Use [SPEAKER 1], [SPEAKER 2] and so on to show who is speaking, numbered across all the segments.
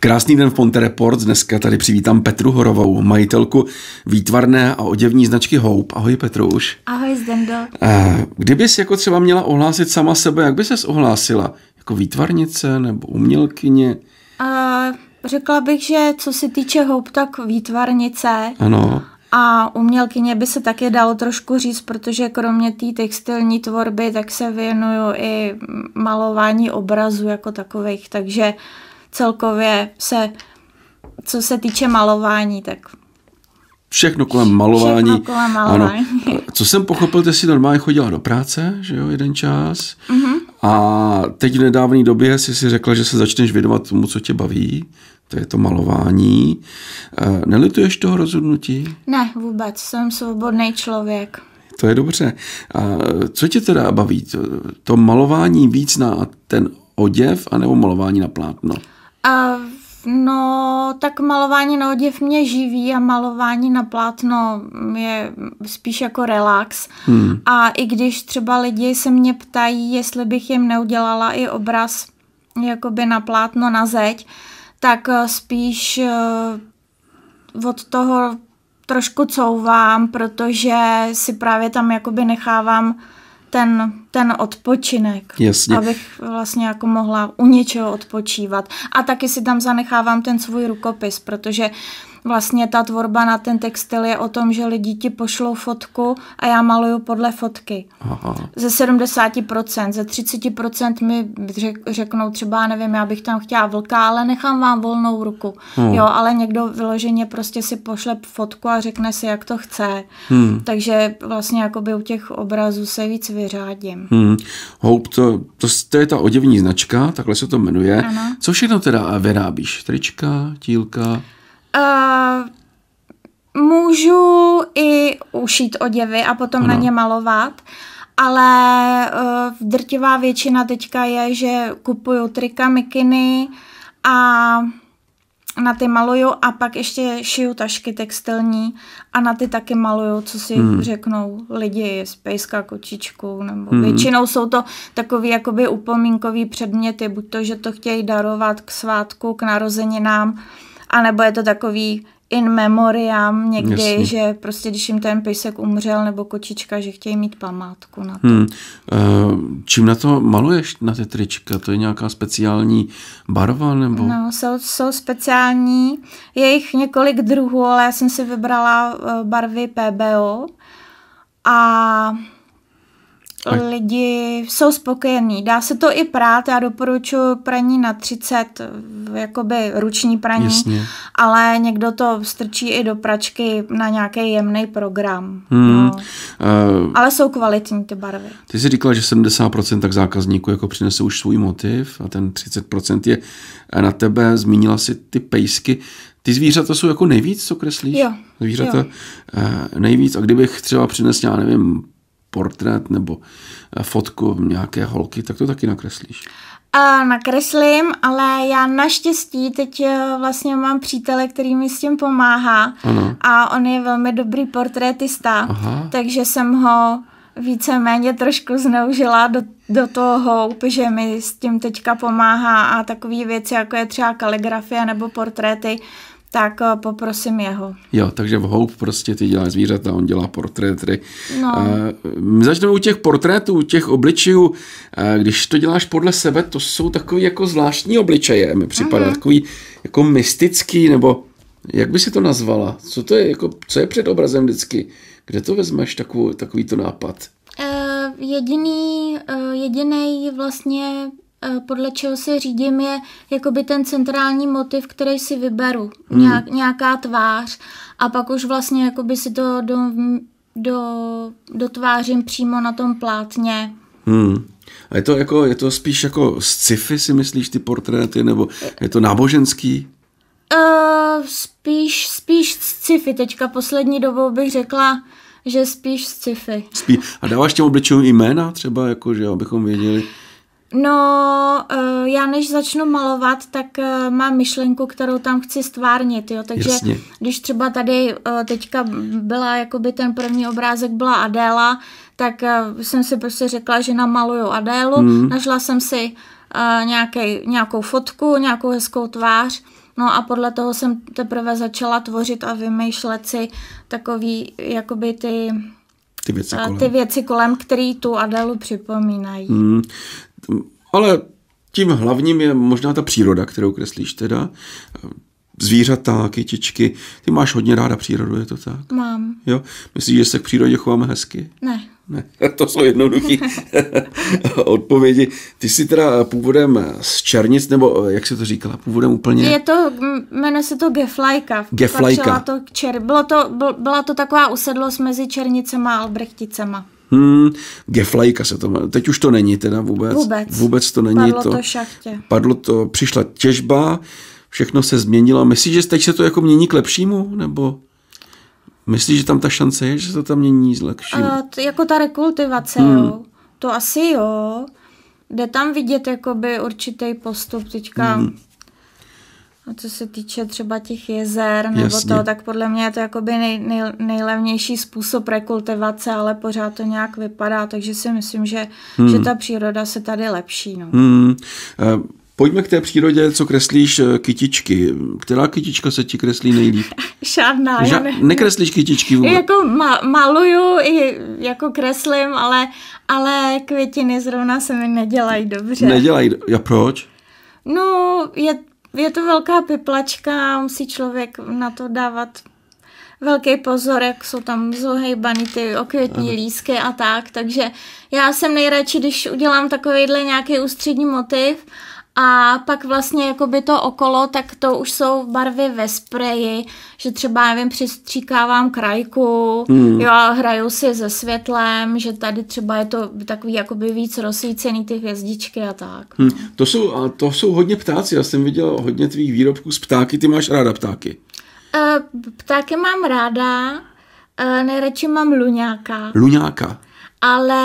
[SPEAKER 1] Krásný den v Ponte Report. Dneska tady přivítám Petru Horovou, majitelku výtvarné a oděvní značky Hope. Ahoj Petru už.
[SPEAKER 2] Ahoj Zdendo.
[SPEAKER 1] Eh, kdyby jsi jako třeba měla ohlásit sama sebe, jak by ses ohlásila? Jako výtvarnice nebo umělkyně?
[SPEAKER 2] A, řekla bych, že co se týče Hope, tak výtvarnice. Ano. A umělkyně by se také dalo trošku říct, protože kromě té textilní tvorby, tak se věnuju i malování obrazů jako takových, takže uh, celkově se, co se týče malování, tak
[SPEAKER 1] Všechno kolem malování. Všechno kolem malování. Ano. Co jsem pochopil, ty jsi normálně chodila do práce, že jo, jeden čas. Mm-hmm. A teď v nedávné době jsi si řekla, že se začneš věnovat tomu, co tě baví. To je to malování. Eh, nelituješ toho rozhodnutí?
[SPEAKER 2] Ne, vůbec. Jsem svobodný člověk.
[SPEAKER 1] To je dobře. A co tě teda baví? To, to malování víc na ten oděv anebo malování na plátno?
[SPEAKER 2] A no, tak malování na oděv mě živí a malování na plátno je spíš jako relax. Hmm. A i když třeba lidi se mě ptají, jestli bych jim neudělala i obraz jakoby na plátno na zeď, tak eh, spíš eh, od toho trošku couvám, protože si právě tam jakoby nechávám ten, ten odpočinek, Jasně. abych vlastně jako mohla u něčeho odpočívat. A taky si tam zanechávám ten svůj rukopis, protože Vlastně ta tvorba na ten textil je o tom, že lidi ti pošlou fotku a já maluju podle fotky. Aha. Ze 70%, ze 30% mi řeknou třeba, nevím, já bych tam chtěla vlka, ale nechám vám volnou ruku. Hmm. Jo, ale někdo vyloženě prostě si pošle fotku a řekne si, jak to chce. Hmm. Takže vlastně jakoby u těch obrazů se víc vyřádím.
[SPEAKER 1] Hmm. Hope, to, to, to je ta oděvní značka, takhle se to jmenuje. Ano. Co všechno teda vyrábíš? Trička, tílka?
[SPEAKER 2] Uh, můžu i ušít oděvy a potom ano. na ně malovat, ale uh, drtivá většina teďka je, že kupuju trika, mikiny a na ty maluju a pak ještě šiju tašky textilní a na ty taky maluju, co si hmm. řeknou lidi z pejska, kočičku, nebo hmm. většinou jsou to takový jakoby upomínkový předměty, buď to, že to chtějí darovat k svátku, k narozeninám, a nebo je to takový in memoriam někdy, Jasně. že prostě když jim ten pejsek umřel nebo kočička, že chtějí mít památku na to.
[SPEAKER 1] Hmm. Eh, čím na to maluješ, na ty trička? To je nějaká speciální barva nebo?
[SPEAKER 2] No, jsou, jsou speciální. Je jich několik druhů, ale já jsem si vybrala eh, barvy PBO a lidi jsou spokojení. Dá se to i prát, já doporučuji praní na 30 jakoby ruční praní, Jasně. ale někdo to strčí i do pračky na nějaký jemný program. Hmm. No.
[SPEAKER 1] Uh,
[SPEAKER 2] ale jsou kvalitní ty barvy.
[SPEAKER 1] Ty jsi říkala, že 70% tak zákazníků jako přinese už svůj motiv a ten 30% je na tebe. Zmínila si ty pejsky. Ty zvířata jsou jako nejvíc, co kreslíš? Jo. Zvířata jo. Eh, nejvíc. A kdybych třeba přinesl, já nevím, portrét nebo eh, fotku nějaké holky, tak to taky nakreslíš
[SPEAKER 2] uh, nakreslím, ale já naštěstí teď eh, vlastně mám přítele, který mi s tím pomáhá ano. a on je velmi dobrý portrétista, Aha. takže jsem ho víceméně trošku zneužila do, do toho, že mi s tím teďka pomáhá a takové věci, jako je třeba kaligrafie nebo portréty, tak eh, poprosím jeho.
[SPEAKER 1] Jo, takže v Hope prostě ty dělá zvířata, on dělá portréty.
[SPEAKER 2] No. Eh,
[SPEAKER 1] my začneme u těch portrétů, u těch obličejů. Eh, když to děláš podle sebe, to jsou takový jako zvláštní obličeje, mi připadá. uh-huh. Takový jako mystický, nebo jak by si to nazvala? Co to je, jako, co je před obrazem vždycky? Kde to vezmeš, takový takový to nápad?
[SPEAKER 2] Uh, jediný, jediný vlastně podle čeho se řídím, je jakoby ten centrální motiv, který si vyberu, hmm. nějak, nějaká tvář a pak už vlastně jakoby si to do, do, dotvářím přímo na tom plátně.
[SPEAKER 1] Hmm. A je to, jako, je to spíš jako sci-fi, si myslíš, ty portréty, nebo je to náboženský?
[SPEAKER 2] Uh, spíš, spíš sci-fi. Teďka poslední dobou bych řekla, že spíš sci-fi.
[SPEAKER 1] Spí- a dáváš těm obličejům jména třeba, jako, že abychom věděli? Uh,
[SPEAKER 2] No, eh, já než začnu malovat, tak eh, mám myšlenku, kterou tam chci stvárnit, jo, takže Jasně. když třeba tady eh, teďka byla, jakoby ten první obrázek byla Adéla, tak jsem si prostě řekla, že namaluju Adélu, mm. našla jsem si nějaký, nějakou fotku, nějakou hezkou tvář, No a podle toho jsem teprve začala tvořit a vymýšlet si takový, jakoby ty ty věci kolem, ty věci kolem který tu Adelu připomínají.
[SPEAKER 1] Hmm ale tím hlavním je možná ta příroda, kterou kreslíš teda. Zvířata, kytičky. Ty máš hodně ráda přírodu, je to tak? Mám. Jo? Myslíš, že se k přírodě chováme hezky? Ne. Ne, to jsou jednoduché odpovědi. Ty jsi teda původem z Černic, nebo eh, jak se to říkala, původem úplně? Je
[SPEAKER 2] to, jmenuje se to Geflajka. Geflajka. To čer, bylo to, byla to taková usedlost mezi Černicema a Albrechticema.
[SPEAKER 1] Hmm, geflajka se to Teď už to není teda vůbec. Vůbec. Vůbec to není Padlo to. to
[SPEAKER 2] šachtě.
[SPEAKER 1] Padlo to, přišla těžba, všechno se změnilo. Myslíš, že teď se to jako mění k lepšímu? Nebo myslíš, že tam ta šance je, že se to tam mění z lepšímu? A,
[SPEAKER 2] eh, to, jako ta rekultivace, hmm. jo. To asi jo. Jde tam vidět jakoby určitý postup teďka. Hmm a co se týče třeba těch jezer nebo Jasně. to, tak podle mě je to jakoby nej, nej, nejlevnější způsob rekultivace, ale pořád to nějak vypadá, takže si myslím, že, hmm. že ta příroda se tady lepší. No. Hmm.
[SPEAKER 1] Eh, pojďme k té přírodě, co kreslíš eh, kytičky. Která kytička se ti kreslí nejlíp?
[SPEAKER 2] Žádná. Ža- ne- nekreslíš
[SPEAKER 1] kytičky vůbec? Jako
[SPEAKER 2] ma- maluju, i jako kreslím, ale, ale květiny zrovna se mi nedělají dobře. Nedělají, Já proč? No, je je to velká piplačka, musí člověk na to dávat velký pozor, jak jsou tam zohejbany ty okvětní ano. lísky a tak, takže já jsem nejradši, když udělám takovýhle nějaký ústřední motiv a pak vlastně jakoby to okolo, tak to už jsou barvy ve spreji, že třeba, nevím, přistříkávám krajku, mm. jo, a hraju si se světlem, že tady třeba je to takový jakoby víc rozsvícený ty hvězdičky a tak. Mm.
[SPEAKER 1] To, jsou, a to jsou hodně ptáci, já jsem viděl hodně tvých výrobků z ptáky, ty máš ráda ptáky.
[SPEAKER 2] E, ptáky mám ráda, e, nejradši mám luňáka.
[SPEAKER 1] Luňáka
[SPEAKER 2] ale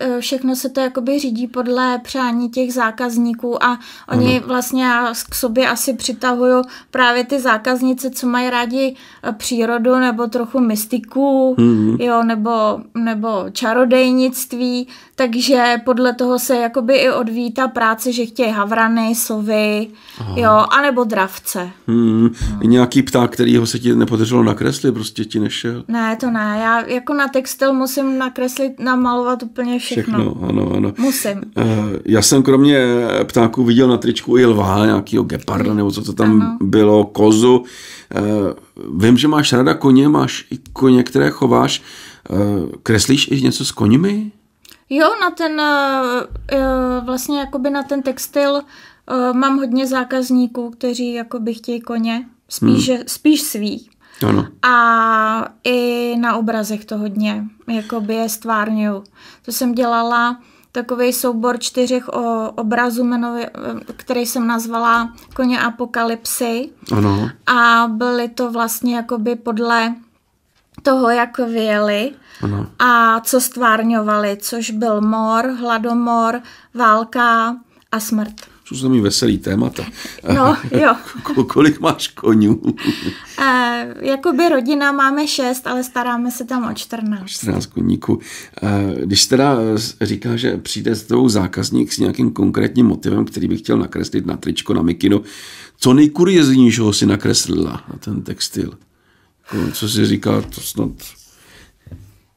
[SPEAKER 2] e, všechno se to jakoby řídí podle přání těch zákazníků a oni hmm. vlastně k sobě asi přitahují právě ty zákaznice, co mají rádi e, přírodu nebo trochu mystiku, hmm. jo, nebo, nebo čarodejnictví, takže podle toho se jakoby i odvíjí ta práce, že chtějí havrany, sovy, Aha. jo, anebo dravce.
[SPEAKER 1] Hmm. No. Nějaký pták, který ho se ti nepodařilo nakreslit, prostě ti nešel?
[SPEAKER 2] Ne, to ne. Já jako na textil musím nakreslit, namalovat úplně všechno. Všechno, ano, ano. Musím.
[SPEAKER 1] Eh, já jsem kromě ptáků viděl na tričku i lva, nějakýho geparda, nebo co to tam ano. bylo, kozu. Eh, vím, že máš rada koně, máš i koně, které chováš. Eh, kreslíš i něco s koněmi?
[SPEAKER 2] Jo, na ten, eh, eh, vlastně jakoby na ten textil eh, mám hodně zákazníků, kteří jakoby chtějí koně, spíš, hmm. spíš svý. Ano. A i na obrazech to hodně, jakoby je stvárňuju. To jsem dělala takový soubor čtyřech obrazů, který jsem nazvala Koně apokalypsy. Ano. A byly to vlastně jakoby podle toho, jak vyjeli ano. a co stvárňovali, což byl mor, hladomor, válka a smrt.
[SPEAKER 1] To jsou mi veselý témata. No, jo. Kolik máš konňů? E,
[SPEAKER 2] eh, jakoby rodina máme šest, ale staráme se tam o čtrnáct. Čtrnáct
[SPEAKER 1] koníků. E, když teda eh, říká, že přijde s tou zákazník s nějakým konkrétním motivem, který by chtěl nakreslit na tričko, na mikino, co nejkurieznějšího si nakreslila na ten textil? Jako, co si říká, to snad...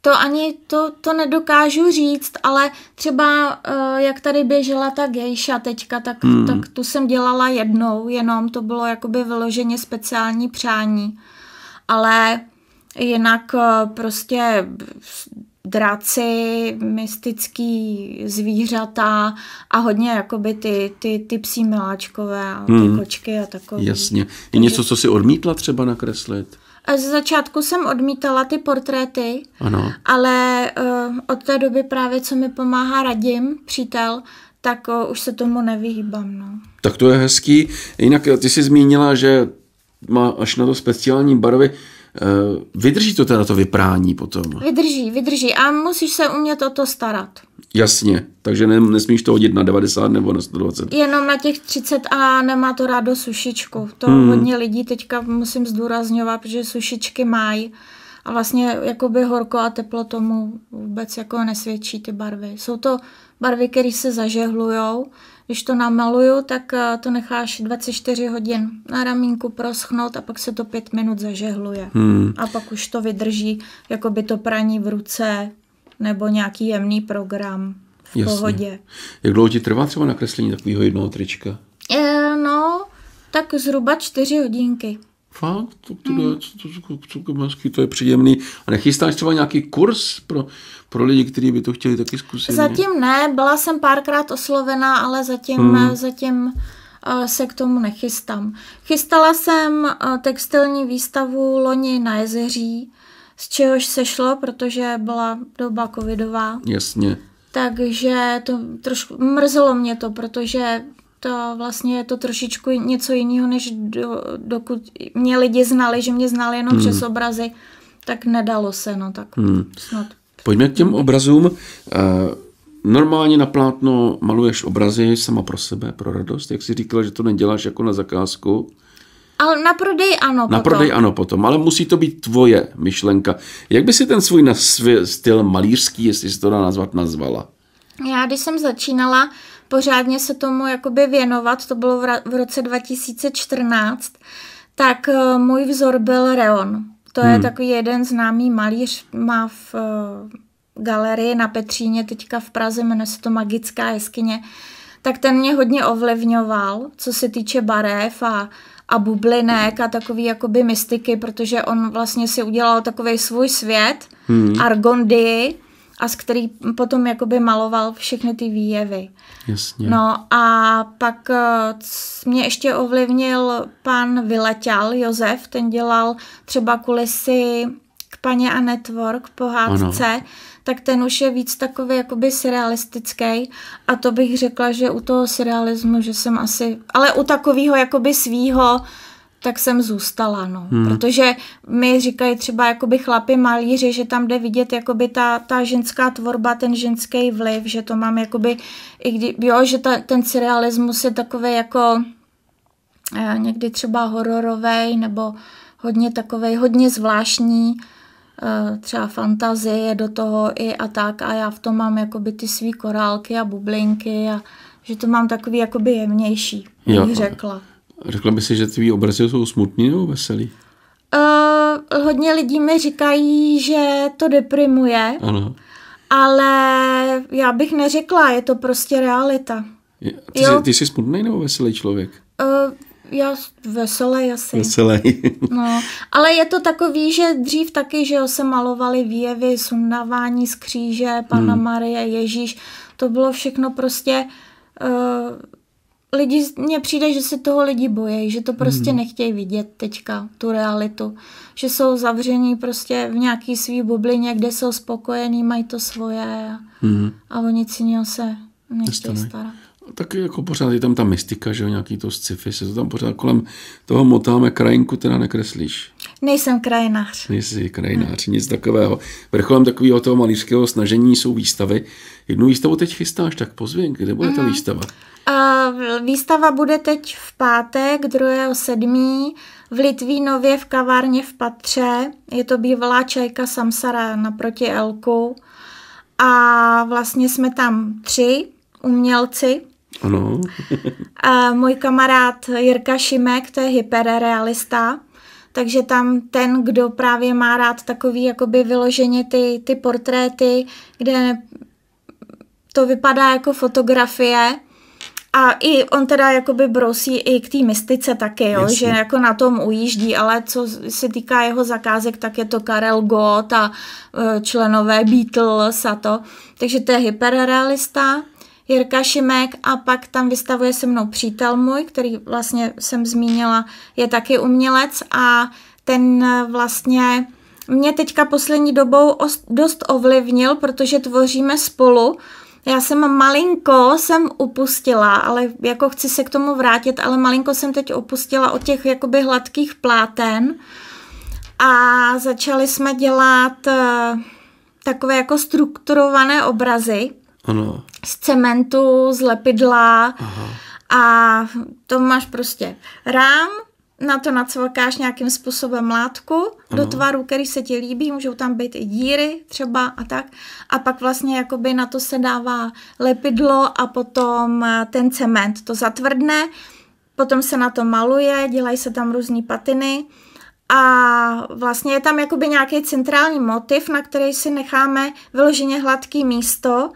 [SPEAKER 2] To ani to, to nedokážu říct, ale třeba eh, jak tady běžela ta gejša teďka, tak, hmm. tak tu jsem dělala jednou, jenom to bylo jakoby vyloženě speciální přání. Ale jinak eh, prostě draci, mystický zvířata a hodně jakoby ty, ty, ty psí miláčkové a ty hmm. kočky a takové. Jasně.
[SPEAKER 1] Je Takže... něco, co si odmítla třeba nakreslit?
[SPEAKER 2] Z začátku jsem odmítala ty portréty, ano. ale uh, od té doby právě, co mi pomáhá Radim, přítel, tak uh, už se tomu nevyhýbám. No.
[SPEAKER 1] Tak to je hezký. Jinak eh, ty jsi zmínila, že má až na to speciální barvy. Uh, vydrží to teda to vyprání potom?
[SPEAKER 2] Vydrží, vydrží a musíš se umět o to starat.
[SPEAKER 1] Jasně, takže ne, nesmíš to hodit na 90 nebo na 120.
[SPEAKER 2] Jenom na těch 30 a nemá to rádo sušičku. To hmm. hodně lidí teďka musím zdůrazňovat, protože sušičky mají. A vlastně jakoby horko a teplo tomu vůbec jako nesvědčí ty barvy. Jsou to barvy, které se zažehlujou. Když to namaluju, tak eh, to necháš 24 hodin na ramínku proschnout a pak se to 5 minut zažehluje. Hmm. A pak už to vydrží, jako by to praní v ruce, nebo nějaký jemný program v Jasně. pohodě.
[SPEAKER 1] Jak dlouho ti trvá třeba nakreslení takového jednoho trička?
[SPEAKER 2] E, no, tak zhruba čtyři hodinky. Fakt, to, to, hmm. to,
[SPEAKER 1] to, to, to, to, to je příjemný. A nechystáš třeba nějaký kurz pro, pro lidi, kteří by to chtěli taky zkusit? Zatím
[SPEAKER 2] ne, byla jsem párkrát oslovená, ale zatím, hmm. Eh, zatím eh, se k tomu nechystám. Chystala jsem textilní výstavu loni na jezeří, z čehož sešlo, protože byla doba covidová. Jasně. Takže to trošku mrzelo mě to, protože to vlastně je to trošičku něco jiného, než do, dokud mě lidi znali, že mě znali jenom hmm. přes obrazy, tak nedalo se, no tak hmm. snad.
[SPEAKER 1] Pojďme k těm obrazům. Eh, normálně na plátno maluješ obrazy sama pro sebe, pro radost. Jak jsi říkala, že to neděláš jako na zakázku.
[SPEAKER 2] Ale na prodej ano Na potom. prodej
[SPEAKER 1] ano potom, ale musí to být tvoje myšlenka. Jak by si ten svůj nasvě, styl malířský, jestli se to dá nazvat, nazvala?
[SPEAKER 2] Já, když jsem začínala pořádně se tomu jakoby věnovat, to bylo v roce 2014, tak eh, můj vzor byl Reon. To hmm. je takový jeden známý malíř, má v uh, galerii na Petříně, teďka v Praze, jmenuje se to Magická jeskyně. Tak ten mě hodně ovlivňoval, co se týče barev a a bublinek a takový jakoby mystiky, protože on vlastně si udělal takový svůj svět, hmm. Argondy, a z který potom jakoby maloval všechny ty výjevy. Jasně. No a pak eh, mě ještě ovlivnil pan Vyletěl Josef, ten dělal třeba kulisy k paně a network pohádce, ano. tak ten už je víc takový jakoby surrealistický a to bych řekla, že u toho surrealismu, že jsem asi, ale u takového jakoby svýho tak jsem zůstala, no. Hmm. Protože mi říkají třeba jakoby chlapi malíři, že tam jde vidět jakoby ta, ta ženská tvorba, ten ženský vliv, že to mám jakoby, i kdy, jo, že ta, ten surrealismus je takový jako eh, někdy třeba hororový nebo hodně takový, hodně zvláštní Eh, třeba fantazie do toho i a tak a já v tom mám jakoby ty svý korálky a bublinky a že to mám takový jakoby jemnější, jo, bych řekla.
[SPEAKER 1] Řekla by si, že tvý obrazy jsou smutný nebo veselý?
[SPEAKER 2] Uh, hodně lidí mi říkají, že to deprimuje, ano. ale já bych neřekla, je to prostě realita. ty, jo. Jsi, ty
[SPEAKER 1] jsi smutný nebo veselý člověk?
[SPEAKER 2] Uh, já veselý asi. Veselý. no, ale je to takový, že dřív taky, že jo, se malovali výjevy, sundávání z kříže, Pana hmm. Marie, Ježíš, to bylo všechno prostě... Uh, lidi, mně přijde, že se toho lidi bojí, že to prostě hmm. nechtějí vidět teďka, tu realitu. Že jsou zavření prostě v nějaký svý bublině, kde jsou spokojení, mají to svoje a, hmm. a o nic jiného se nechtějí starat.
[SPEAKER 1] Tak jako pořád je tam ta mystika, že jo, nějaký to sci-fi, se to tam pořád kolem toho motáme, krajinku teda nekreslíš.
[SPEAKER 2] Nejsem krajinář.
[SPEAKER 1] Nejsi krajinář, hmm. nic takového. Vrcholem takového toho malířského snažení jsou výstavy. Jednu výstavu teď chystáš, tak pozvěn, kde bude hmm. ta mm. výstava?
[SPEAKER 2] A výstava bude teď v pátek, 2.7. v Litvínově v kavárně v Patře. Je to bývalá čajka Samsara naproti Elku. A vlastně jsme tam tři umělci, ano. A můj kamarád Jirka Šimek, to je hyperrealista, takže tam ten, kdo právě má rád takový jakoby vyloženě ty, ty portréty, kde to vypadá jako fotografie, a i on teda jakoby brousí i k té mystice taky, jo, že jako na tom ujíždí, ale co se týká jeho zakázek, tak je to Karel Gott a e, členové Beatles a to. Takže to je hyperrealista. Jirka Šimek a pak tam vystavuje se mnou přítel můj, který vlastně jsem zmínila, je taky umělec a ten vlastně mě teďka poslední dobou dost ovlivnil, protože tvoříme spolu. Já jsem malinko jsem upustila, ale jako chci se k tomu vrátit, ale malinko jsem teď opustila od těch jakoby hladkých pláten a začali jsme dělat eh, takové jako strukturované obrazy. Ano z cementu, z lepidla Aha. a to máš prostě rám, na to nacvakáš nějakým způsobem látku ano. do tvaru, který se ti líbí, můžou tam být i díry třeba a tak. A pak vlastně jakoby na to se dává lepidlo a potom eh, ten cement to zatvrdne, potom se na to maluje, dělají se tam různé patiny a vlastně je tam jakoby nějaký centrální motiv, na který si necháme vyloženě hladký místo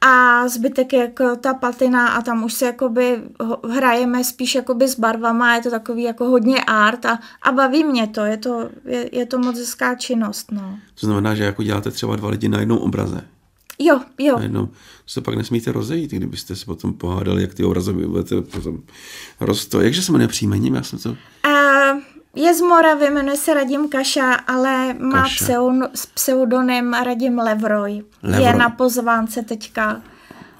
[SPEAKER 2] a zbytek je jako ta patina a tam už se jakoby hrajeme spíš jakoby s barvama, je to takový jako hodně art a, a baví mě to, je to, je, je to moc hezká činnost, no.
[SPEAKER 1] To znamená, že jako děláte třeba dva lidi na jednom obraze?
[SPEAKER 2] Jo, jo. Na
[SPEAKER 1] jednom, se pak nesmíte rozejít, kdybyste se potom pohádali, jak ty obrazy budete potom rostou. Jakže se jmenuje příjmením, já jsem to... Uh,
[SPEAKER 2] je z Moravy, jmenuje se Radim Kaša, ale má Kaša. Pseudon, pseudonym Radim Levroj. Levroj. Je na pozvánce teďka.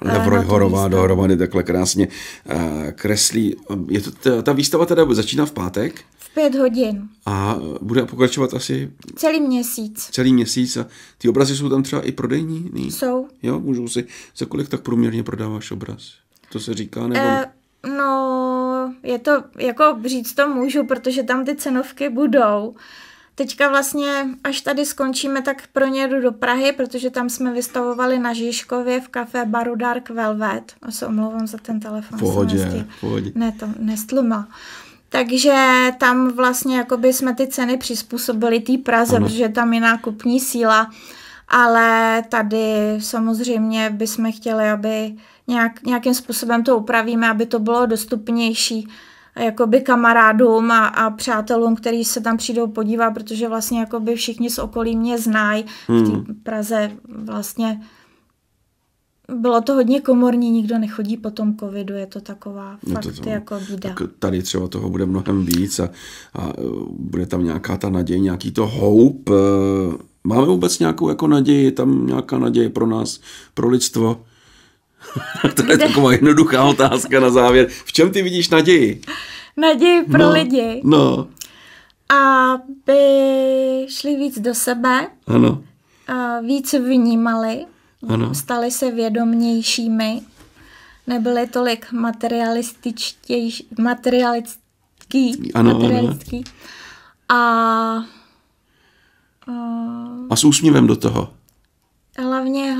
[SPEAKER 1] Eh, Levroj Horová dohromady takhle krásně eh, kreslí. Je to, ta výstava teda začíná v pátek?
[SPEAKER 2] V pět hodin.
[SPEAKER 1] A bude pokračovat asi?
[SPEAKER 2] Celý měsíc.
[SPEAKER 1] Celý měsíc a ty obrazy jsou tam třeba i prodejní? Jsou. Jo, můžou si, za kolik tak průměrně prodáváš obraz? To se říká nebo... E-
[SPEAKER 2] No, je to, jako říct to můžu, protože tam ty cenovky budou. Teďka vlastně, až tady skončíme, tak pro ně jdu do Prahy, protože tam jsme vystavovali na Žižkově v kafe baru Dark Velvet. A se omlouvám za ten telefon. Pohodě, pohodě. Ne, to nestluma. Takže tam vlastně jakoby jsme ty ceny přizpůsobili té Praze, ano. protože tam jiná kupní síla. Ale tady samozřejmě bychom chtěli, aby nějak, nějakým způsobem to upravíme, aby to bylo dostupnější eh, jakoby kamarádům a, a přátelům, kteří se tam přijdou podívat, protože vlastně jakoby všichni z okolí mě znají. Hmm. V té hmm. Praze vlastně bylo to hodně komorní, nikdo nechodí po tom covidu, je to taková fakt no to, to, jako bída. Tak
[SPEAKER 1] tady třeba toho bude mnohem víc a, a eh, bude tam nějaká ta naděje, nějaký to hope. Eh. Máme vůbec nějakou jako naději, tam nějaká naděje pro nás, pro lidstvo? to je taková jednoduchá otázka na závěr. V čem ty vidíš naději?
[SPEAKER 2] Naději pro no, lidi. No. Aby šli víc do sebe. Ano. Víc vnímali. Ano. Stali se vědomnějšími. Nebyli tolik materialističtější, materialistický. Ano, materialistický. Ano. A, a... A
[SPEAKER 1] s úsměvem do toho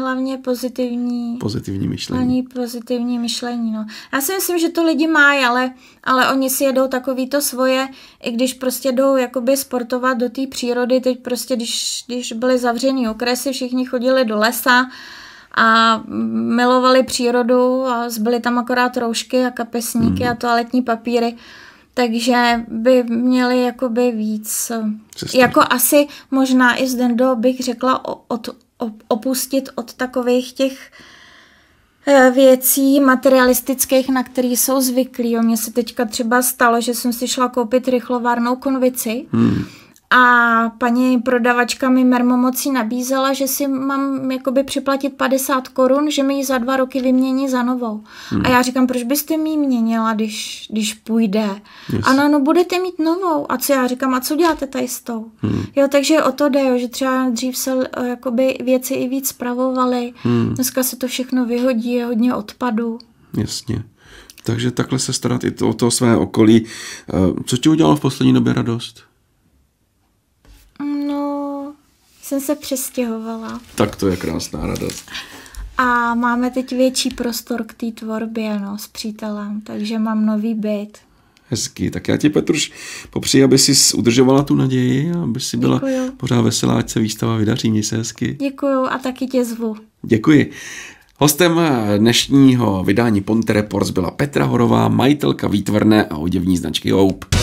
[SPEAKER 2] hlavně pozitivní... Pozitivní myšlení. Hlavně pozitivní myšlení, no. Já si myslím, že to lidi mají, ale, ale oni si jedou takový to svoje, i když prostě jdou jakoby sportovat do té přírody, teď prostě, když, když byly zavřený okresy, všichni chodili do lesa, a milovali přírodu a zbyly tam akorát roušky a kapesníky mm. a toaletní papíry, takže by měli jakoby víc. Přesně. Jako asi možná i z do bych řekla od, opustit od takových těch eh, věcí materialistických, na které jsou zvyklí. Mně se teďka třeba stalo, že jsem si šla koupit rychlovárnou konvici. Hmm a paní prodavačka mi mermomocí nabízela, že si mám jakoby připlatit 50 korun, že mi ji za dva roky vymění za novou. Hmm. A já říkám, proč byste mi ji měnila, když, když půjde? Yes. Ano, no budete mít novou. A co já říkám, a co děláte tady s tou? Hmm. Jo, takže o to jde, jo, že třeba dřív se eh, jakoby věci i víc spravovaly. Hmm. Dneska se to všechno vyhodí, je hodně odpadu.
[SPEAKER 1] Jasně. Takže takhle se starat i to, o to své okolí. Eh, co ti udělalo v poslední době radost?
[SPEAKER 2] jsem se přestěhovala.
[SPEAKER 1] Tak to je krásná radost.
[SPEAKER 2] A máme teď větší prostor k té tvorbě no, s přítelem, takže mám nový byt.
[SPEAKER 1] Hezky, tak já ti Petruš popřeji, aby si udržovala tu naději, aby si byla Děkuju. pořád veselá, ať se výstava vydaří, měj se hezky.
[SPEAKER 2] Děkuju a taky tě zvu.
[SPEAKER 1] Děkuji. Hostem dnešního vydání Ponte Reports byla Petra Horová, majitelka výtvarné a oděvní značky Hope.